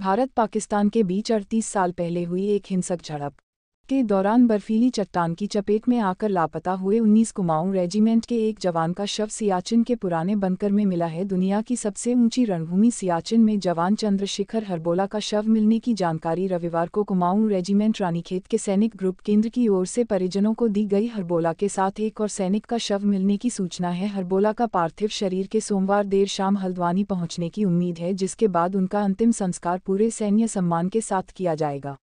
भारत पाकिस्तान के बीच अड़तीस साल पहले हुई एक हिंसक झड़प के दौरान बर्फीली चट्टान की चपेट में आकर लापता हुए 19 कुमाऊं रेजिमेंट के एक जवान का शव सियाचिन के पुराने बनकर में मिला है दुनिया की सबसे ऊंची रणभूमि सियाचिन में जवान चंद्रशेखर हरबोला का शव मिलने की जानकारी रविवार को कुमाऊं रेजिमेंट रानीखेत के सैनिक ग्रुप केंद्र की ओर से परिजनों को दी गई हरबोला के साथ एक और सैनिक का शव मिलने की सूचना है हरबोला का पार्थिव शरीर के सोमवार देर शाम हल्द्वानी पहुंचने की उम्मीद है जिसके बाद उनका अंतिम संस्कार पूरे सैन्य सम्मान के साथ किया जाएगा